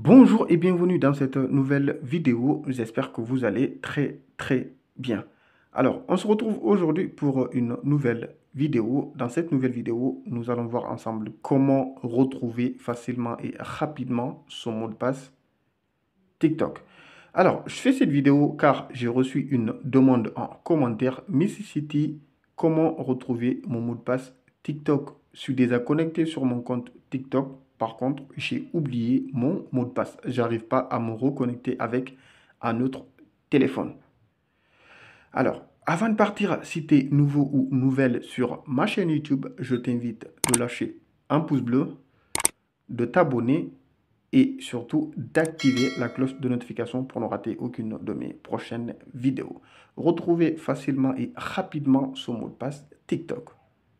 Bonjour et bienvenue dans cette nouvelle vidéo. J'espère que vous allez très très bien. Alors, on se retrouve aujourd'hui pour une nouvelle vidéo. Dans cette nouvelle vidéo, nous allons voir ensemble comment retrouver facilement et rapidement son mot de passe TikTok. Alors, je fais cette vidéo car j'ai reçu une demande en commentaire. City, comment retrouver mon mot de passe TikTok Je suis déjà connecté sur mon compte TikTok par contre, j'ai oublié mon mot de passe. J'arrive pas à me reconnecter avec un autre téléphone. Alors, avant de partir, si tu es nouveau ou nouvelle sur ma chaîne YouTube, je t'invite de lâcher un pouce bleu, de t'abonner et surtout d'activer la cloche de notification pour ne rater aucune de mes prochaines vidéos. Retrouvez facilement et rapidement son mot de passe TikTok.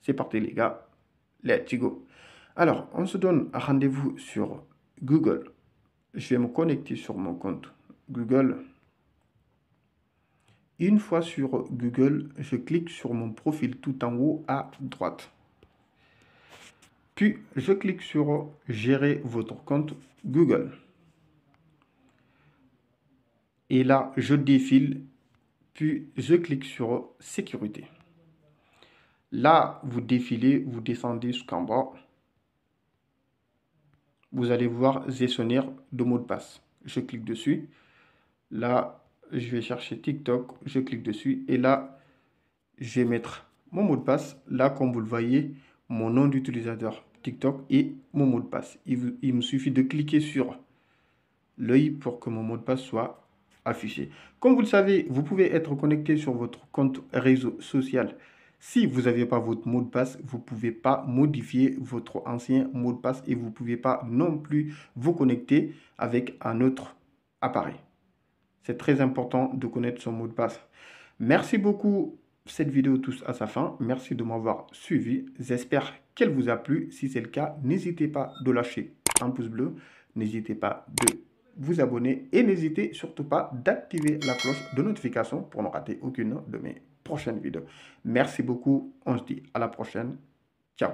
C'est parti les gars, let's go. Alors, on se donne rendez-vous sur Google. Je vais me connecter sur mon compte Google. Une fois sur Google, je clique sur mon profil tout en haut à droite. Puis, je clique sur Gérer votre compte Google. Et là, je défile, puis je clique sur Sécurité. Là, vous défilez, vous descendez jusqu'en bas vous allez voir gestionnaire de mots de passe. Je clique dessus. Là, je vais chercher TikTok. Je clique dessus. Et là, je vais mettre mon mot de passe. Là, comme vous le voyez, mon nom d'utilisateur TikTok et mon mot de passe. Il, il me suffit de cliquer sur l'œil pour que mon mot de passe soit affiché. Comme vous le savez, vous pouvez être connecté sur votre compte réseau social si vous n'avez pas votre mot de passe, vous ne pouvez pas modifier votre ancien mot de passe et vous ne pouvez pas non plus vous connecter avec un autre appareil. C'est très important de connaître son mot de passe. Merci beaucoup. Cette vidéo tous à sa fin. Merci de m'avoir suivi. J'espère qu'elle vous a plu. Si c'est le cas, n'hésitez pas de lâcher un pouce bleu. N'hésitez pas de vous abonner et n'hésitez surtout pas d'activer la cloche de notification pour ne rater aucune de mes prochaines vidéos. Merci beaucoup, on se dit à la prochaine. Ciao